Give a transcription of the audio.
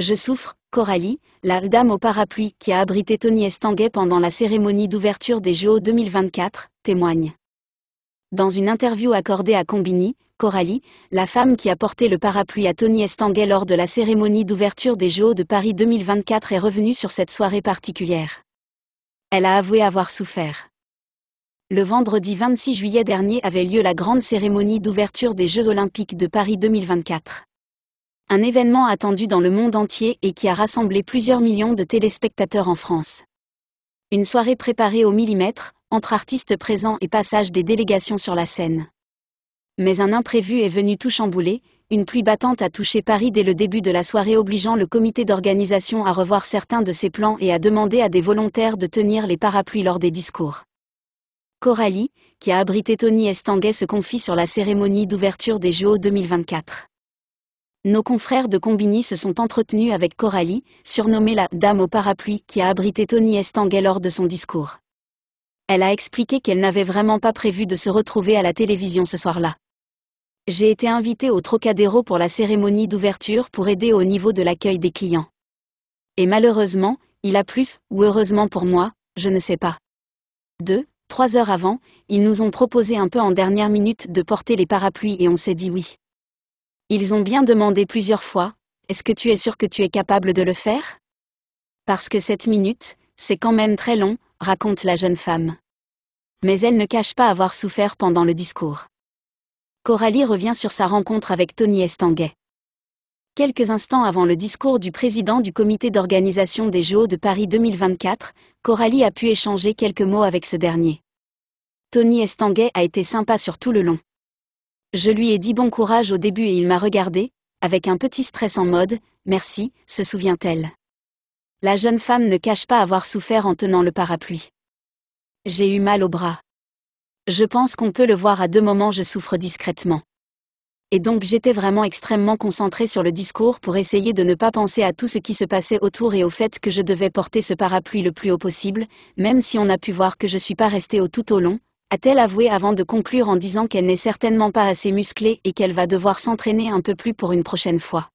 Je souffre, Coralie, la dame au parapluie qui a abrité Tony Estanguet pendant la cérémonie d'ouverture des JO 2024, témoigne. Dans une interview accordée à Combini, Coralie, la femme qui a porté le parapluie à Tony Estanguet lors de la cérémonie d'ouverture des JO de Paris 2024 est revenue sur cette soirée particulière. Elle a avoué avoir souffert. Le vendredi 26 juillet dernier avait lieu la grande cérémonie d'ouverture des Jeux olympiques de Paris 2024 un événement attendu dans le monde entier et qui a rassemblé plusieurs millions de téléspectateurs en France. Une soirée préparée au millimètre, entre artistes présents et passage des délégations sur la scène. Mais un imprévu est venu tout chambouler, une pluie battante a touché Paris dès le début de la soirée obligeant le comité d'organisation à revoir certains de ses plans et à demander à des volontaires de tenir les parapluies lors des discours. Coralie, qui a abrité Tony Estanguet se confie sur la cérémonie d'ouverture des JO 2024 nos confrères de Combini se sont entretenus avec Coralie, surnommée la Dame au parapluie qui a abrité Tony Estanguet lors de son discours. Elle a expliqué qu'elle n'avait vraiment pas prévu de se retrouver à la télévision ce soir-là. J'ai été invitée au Trocadéro pour la cérémonie d'ouverture pour aider au niveau de l'accueil des clients. Et malheureusement, il a plus, ou heureusement pour moi, je ne sais pas. Deux, trois heures avant, ils nous ont proposé un peu en dernière minute de porter les parapluies et on s'est dit oui. Ils ont bien demandé plusieurs fois, est-ce que tu es sûr que tu es capable de le faire Parce que cette minute, c'est quand même très long, raconte la jeune femme. Mais elle ne cache pas avoir souffert pendant le discours. Coralie revient sur sa rencontre avec Tony Estanguet. Quelques instants avant le discours du président du comité d'organisation des JO de Paris 2024, Coralie a pu échanger quelques mots avec ce dernier. Tony Estanguet a été sympa sur tout le long. Je lui ai dit bon courage au début et il m'a regardé, avec un petit stress en mode Merci, se souvient-elle. La jeune femme ne cache pas avoir souffert en tenant le parapluie. J'ai eu mal au bras. Je pense qu'on peut le voir à deux moments, je souffre discrètement. Et donc j'étais vraiment extrêmement concentrée sur le discours pour essayer de ne pas penser à tout ce qui se passait autour et au fait que je devais porter ce parapluie le plus haut possible, même si on a pu voir que je suis pas restée au tout au long, a-t-elle avoué avant de conclure en disant qu'elle n'est certainement pas assez musclée et qu'elle va devoir s'entraîner un peu plus pour une prochaine fois.